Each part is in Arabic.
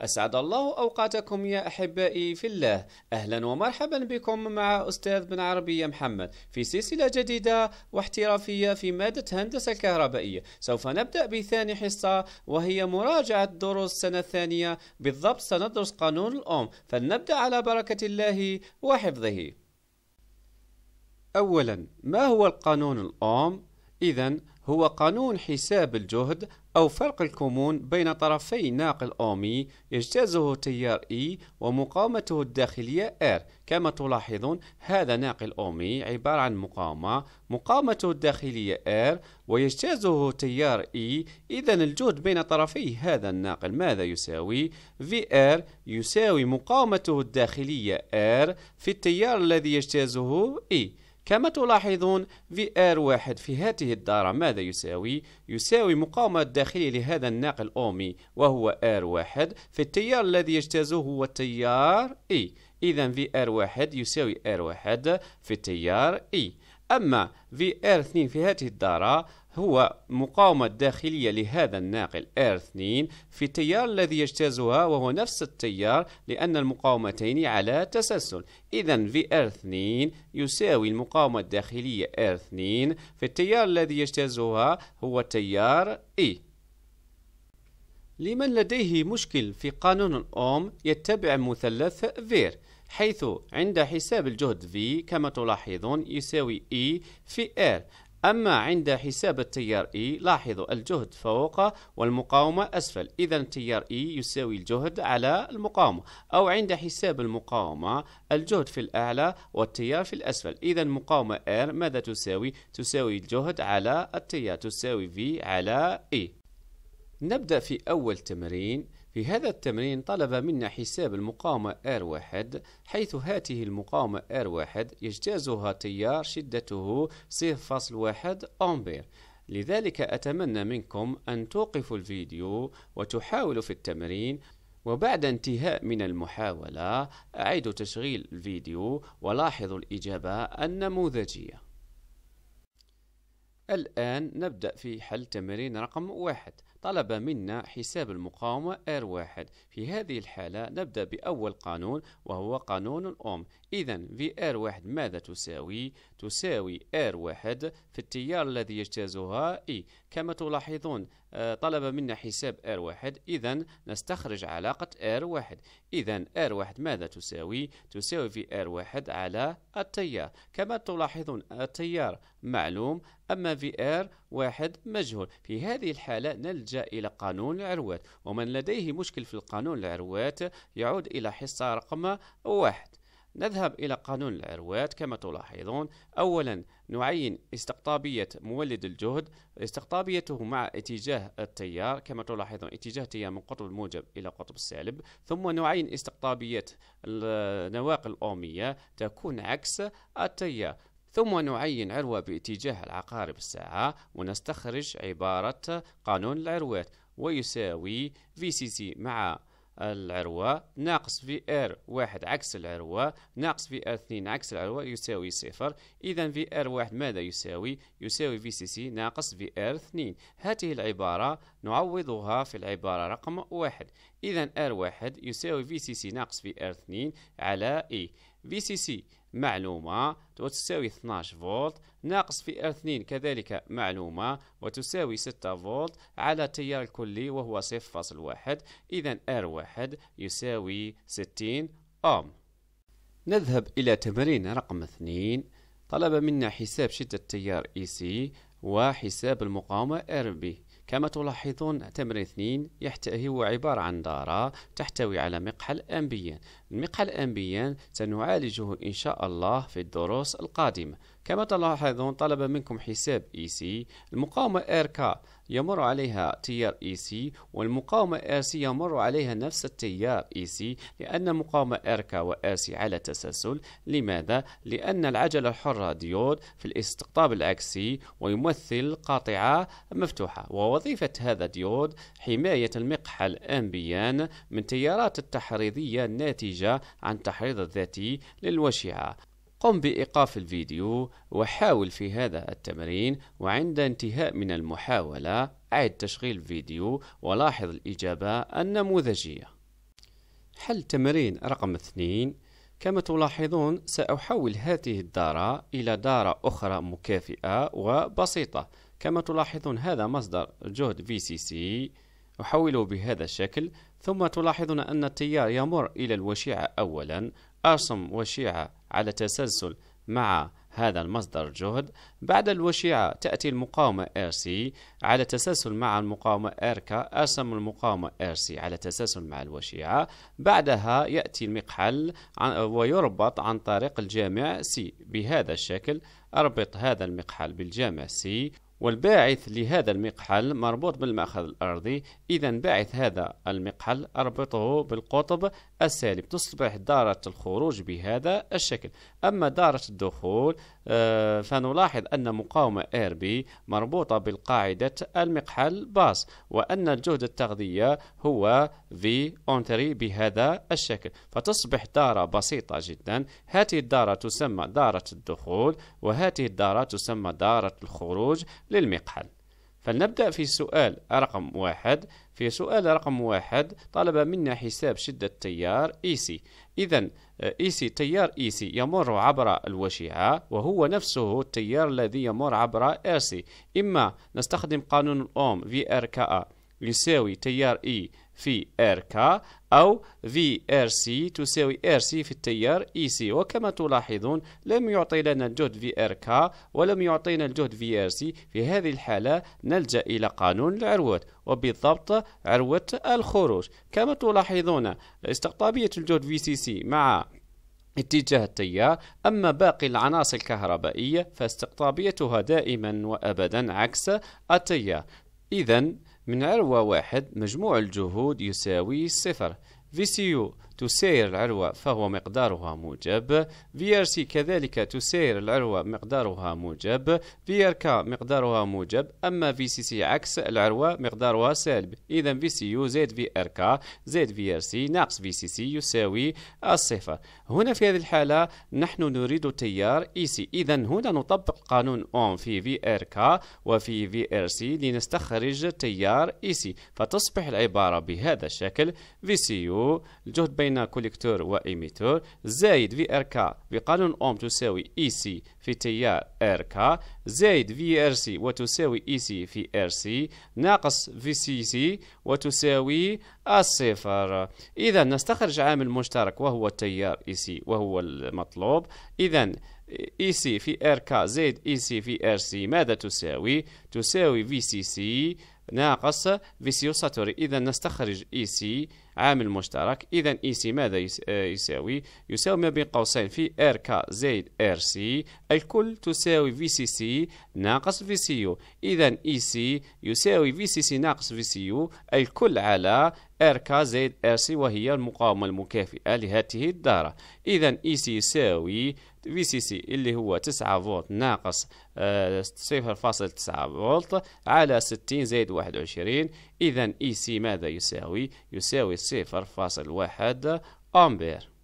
أسعد الله أوقاتكم يا أحبائي في الله أهلا ومرحبا بكم مع أستاذ بن عربية محمد في سلسلة جديدة واحترافية في مادة هندسة كهربائية سوف نبدأ بثاني حصة وهي مراجعة دروس السنة الثانية بالضبط سندرس قانون الأم فلنبدأ على بركة الله وحفظه أولا ما هو القانون الأم؟ إذا هو قانون حساب الجهد أو فرق الكمون بين طرفي ناقل أومي يجتازه تيار إي ومقاومته الداخلية R كما تلاحظون هذا ناقل أومي عبارة عن مقاومة مقاومته الداخلية R ويجتازه تيار إي إذا الجهد بين طرفي هذا الناقل ماذا يساوي؟ VR يساوي مقاومته الداخلية R في التيار الذي يجتازه إي كما تلاحظون VR واحد في هذه الدارة ماذا يساوي؟ يساوي مقاومة الداخلية لهذا الناقل أومي وهو R واحد في التيار الذي يجتازه هو التيار E إذا VR واحد يساوي R واحد في التيار E اما في r VR2 في هذه الدارة هو مقاومة داخلية لهذا الناقل R2 في التيار الذي يجتازها وهو نفس التيار لأن المقاومتين على تسلسل اذا في r VR2 يساوي المقاومة الداخلية R2 في التيار الذي يجتازها هو تيار E لمن لديه مشكل في قانون الأوم يتبع مثلث فير حيث عند حساب الجهد V كما تلاحظون يساوي E في R أما عند حساب التيار E لاحظوا الجهد فوق والمقاومة أسفل إذا التيار E يساوي الجهد على المقاومة أو عند حساب المقاومة الجهد في الأعلى والتيار في الأسفل إذا المقاومة R ماذا تساوي؟ تساوي الجهد على التيار تساوي V على E نبدأ في أول تمرين في هذا التمرين طلب منا حساب المقاومة R1 حيث هذه المقاومة R1 يجتازها تيار شدته 0.1 أمبير لذلك أتمنى منكم أن توقفوا الفيديو وتحاولوا في التمرين وبعد انتهاء من المحاولة أعيد تشغيل الفيديو ولاحظوا الإجابة النموذجية الآن نبدأ في حل تمرين رقم واحد طلب منا حساب المقاومة R1 في هذه الحالة نبدأ بأول قانون وهو قانون الأم إذا في R1 ماذا تساوي؟ تساوي R1 في التيار الذي يجتازها E كما تلاحظون آه، طلب منا حساب R1 إذا نستخرج علاقة R1 إذا R1 ماذا تساوي؟ تساوي في R1 على التيار كما تلاحظون التيار معلوم أما في آر واحد مجهول في هذه الحالة نلجأ إلى قانون العروات ومن لديه مشكل في القانون العروات يعود إلى حصة رقم واحد نذهب إلى قانون العروات كما تلاحظون أولا نعين استقطابية مولد الجهد استقطابيته مع اتجاه التيار كما تلاحظون اتجاه التيار من قطب الموجب إلى قطب السالب ثم نعين استقطابية النواقل الأومية تكون عكس التيار ثم نعين عروة باتجاه العقارب الساعة ونستخرج عبارة قانون العروات ويساوي في سي سي مع العروة ناقص في ار واحد عكس العروة ناقص في ار اثنين عكس العروة يساوي صفر إذا في ار واحد ماذا يساوي؟ يساوي في سي سي ناقص في ار اثنين هذه العبارة نعوضها في العبارة رقم واحد إذا ار واحد يساوي في سي سي ناقص في ار اثنين على اي في سي سي معلومة وتساوي 12 فولت ناقص في R2 كذلك معلومة وتساوي 6 فولت على التيار الكلي وهو 0.1 إذا R1 يساوي 60 أوم نذهب إلى تمرين رقم 2 طلب منا حساب شدة تيار EC وحساب المقاومة RB كما تلاحظون تمرين 2 يحتوي عبارة عن دارة تحتوي على مقحل أمبيان المقهى الأنبيان سنعالجه إن شاء الله في الدروس القادمة كما تلاحظون طلب منكم حساب اي سي المقاومة ار كا يمر عليها تيار اي سي والمقاومة ار سي يمر عليها نفس التيار اي سي لأن مقاومة ار كا وار سي على تسلسل لماذا؟ لأن العجلة الحرة ديود في الاستقطاب العكسي ويمثل قاطعة مفتوحة ووظيفة هذا ديود حماية المقحل الأنبيان من تيارات التحريضية الناتجة الناتجة عن تحريض الذاتي للوشعة قم بإيقاف الفيديو وحاول في هذا التمرين وعند انتهاء من المحاولة أعد تشغيل الفيديو ولاحظ الإجابة النموذجية حل تمرين رقم 2 كما تلاحظون سأحول هذه الدارة إلى دارة أخرى مكافئة وبسيطة كما تلاحظون هذا مصدر جهد VCC أحوله بهذا الشكل ثم تلاحظون أن التيار يمر إلى الوشيعة أولا أرسم وشيعة على تسلسل مع هذا المصدر جهد بعد الوشيعة تأتي المقاومة RC على تسلسل مع المقاومة RK أرسم المقاومة RC على تسلسل مع الوشيعة بعدها يأتي المقحل ويربط عن طريق الجامع C بهذا الشكل أربط هذا المقحل بالجامع C والباعث لهذا المقحل مربوط بالمأخذ الأرضي إذا باعث هذا المقحل أربطه بالقطب السالب تصبح دارة الخروج بهذا الشكل أما دارة الدخول آه، فنلاحظ أن مقاومة RB مربوطة بالقاعدة المقحل باس وأن الجهد التغذية هو V entry بهذا الشكل فتصبح دارة بسيطة جدا هذه الدارة تسمى دارة الدخول وهذه الدارة تسمى دارة الخروج للمقحل فلنبدأ في سؤال رقم واحد في سؤال رقم واحد طلب منا حساب شدة تيار إيسي إذا آه، سي تيار سي يمر عبر الوشيعة وهو نفسه التيار الذي يمر عبر سي إما نستخدم قانون الأوم في آر كا يساوي تيار إي في RK أو VRC تساوي RC في التيار EC وكما تلاحظون لم يعطي لنا الجهد VRK ولم يعطينا الجهد VRC في هذه الحالة نلجأ إلى قانون العروة وبالضبط عروة الخروج كما تلاحظون استقطابية الجهد VCC مع اتجاه التيار أما باقي العناصر الكهربائية فاستقطابيتها دائما وأبدا عكس التيار إذا من عروة واحد مجموع الجهود يساوي صفر في سي يو تسير العروة فهو مقدارها موجب VRC كذلك تسير العروة مقدارها موجب VRK مقدارها موجب أما VCC عكس العروة مقدارها سالب إذا VCU زائد VRK زائد VRC ناقص VCC يساوي الصفر هنا في هذه الحالة نحن نريد تيار EC إذا هنا نطبق قانون أون في VRK وفي VRC لنستخرج تيار EC فتصبح العبارة بهذا الشكل VCU الجهد بين بين كوليكتور وإيميتور زائد في ار كا بقانون أوم تساوي اي e سي في تيار ار كا زائد e في ار سي وتساوي اي سي في ار سي ناقص في سي سي وتساوي الصفر إذا نستخرج عامل مشترك وهو التيار اي e سي وهو المطلوب إذا اي سي في ار كا زائد اي سي في ار سي ماذا تساوي؟ تساوي في سي سي ناقص فيسيو ساتوري إذا نستخرج إي e سي عامل مشترك إذا إي e سي ماذا آه، يساوي يساوي ما بين قوسين في إر كا زائد إر سي الكل تساوي في سي سي ناقص في سي يو إذا إي سي يساوي في سي سي ناقص في سي يو الكل على RK زائد RC وهي المقاومة المكافئة لهذه الدارة إذا EC يساوي في سي سي اللي هو 9 فولت ناقص 0.9 آه، فولت على 60 زائد 21 إذا إي سي ماذا يساوي؟ يساوي 0.1 أمبير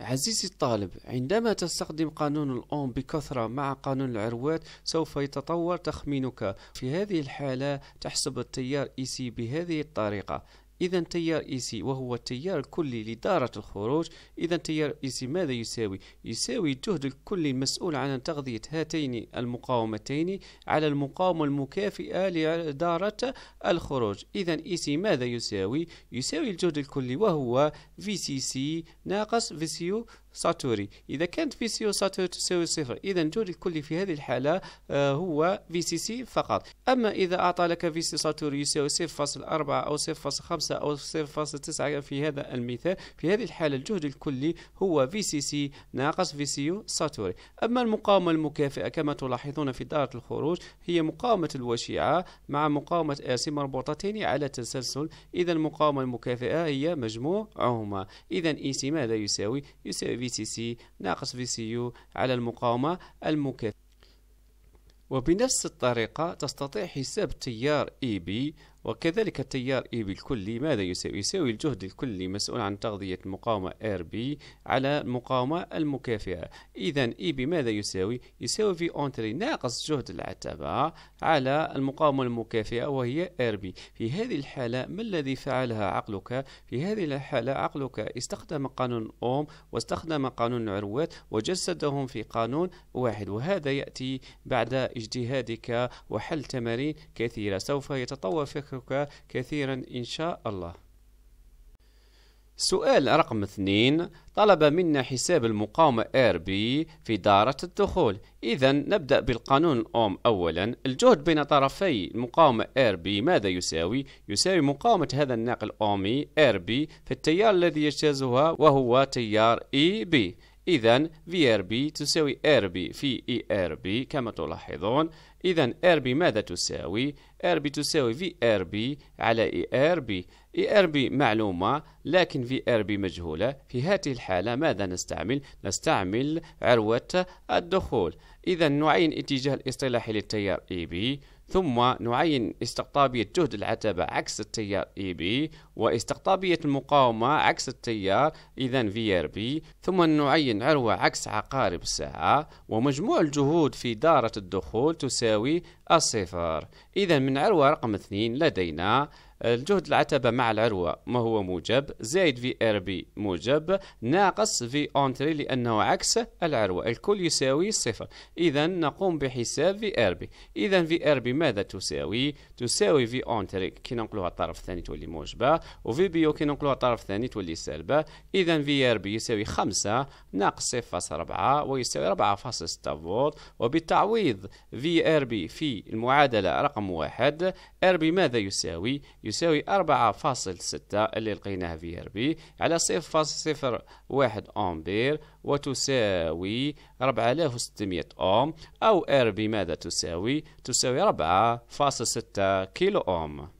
عزيزي الطالب عندما تستخدم قانون الأوم بكثرة مع قانون العروات سوف يتطور تخمينك في هذه الحالة تحسب التيار سي e بهذه الطريقة إذا تيار إي سي وهو التيار الكلي لدارة الخروج إذا تيار إي سي ماذا يساوي؟ يساوي الجهد الكلي المسؤول عن تغذية هاتين المقاومتين على المقاومة المكافئة لدارة الخروج إذا إي سي ماذا يساوي؟ يساوي الجهد الكلي وهو في سي سي ناقص في يو ساتوري إذا كانت في سي أو ساتوري تساوي صفر إذا الجهد الكلي في هذه الحالة آه، هو في سي سي فقط أما إذا أعطى لك في سي ساتوري يساوي 0.4 أو 0.5 أو 0.9 في هذا المثال في هذه الحالة الجهد الكلي هو في سي سي ناقص في سي او ساتوري أما المقاومة المكافئة كما تلاحظون في دارة الخروج هي مقاومة الوشيعة مع مقاومة آسي مربوطتين على تسلسل إذا المقاومة المكافئة هي مجموعهما إذا إي سي ماذا يساوي؟ يساوي في سي سي ناقص في سي يو على المقاومة المكثفة وبنفس الطريقة تستطيع حساب تيار اي e بي وكذلك التيار اي بالكلي ماذا يساوي؟ يساوي الجهد الكلي مسؤول عن تغذية المقاومة ار بي على المقاومة المكافئة إذا اي بي ماذا يساوي؟ يساوي في اونتري ناقص جهد العتبة على المقاومة المكافئة وهي ار بي في هذه الحالة ما الذي فعلها عقلك؟ في هذه الحالة عقلك استخدم قانون أوم واستخدم قانون عروات وجسدهم في قانون واحد وهذا يأتي بعد اجتهادك وحل تمارين كثيرة سوف يتطور فكر أشكرك كثيرا إن شاء الله سؤال رقم اثنين طلب منا حساب المقاومة بي في دارة الدخول إذا نبدأ بالقانون الأوم أولا الجهد بين طرفي المقاومة بي ماذا يساوي؟ يساوي مقاومة هذا الناقل أومي بي في التيار الذي يجتازها وهو تيار بي إذا VRB تساوي RB في ERB كما تلاحظون إذا RB ماذا تساوي؟ RB تساوي VRB على ERB ERB معلومة لكن VRB مجهولة في هذه الحالة ماذا نستعمل؟ نستعمل عروة الدخول إذا نعين اتجاه الاصطلاحي للتيار EB ثم نعين استقطابية جهد العتبة عكس التيار اي بي واستقطابية المقاومة عكس التيار اذا في ار بي ثم نعين عروة عكس عقارب الساعة ومجموع الجهود في دارة الدخول تساوي الصفر إذا من عروة رقم اثنين لدينا الجهد العتبة مع العروة ما هو موجب زائد في ار بي موجب ناقص في اونتري لأنه عكس العروة الكل يساوي صفر إذا نقوم بحساب في ار بي إذا في ار بي ماذا تساوي تساوي في اونتري كي ننقلوها الطرف الثاني تولي موجبة وفي بيو كي ننقلوها الطرف الثاني تولي سالبة إذا في ار بي يساوي خمسة ناقص 0.4 ويساوي 4.6 فولت وبالتعويض في ار بي في المعادلة رقم واحد ار بي ماذا يساوي يساوي 4.6 اللي لقيناها في ار بي على 0.01 أمبير وتساوي 4600 أوم أو ار بي ماذا تساوي؟ تساوي 4.6 كيلو أوم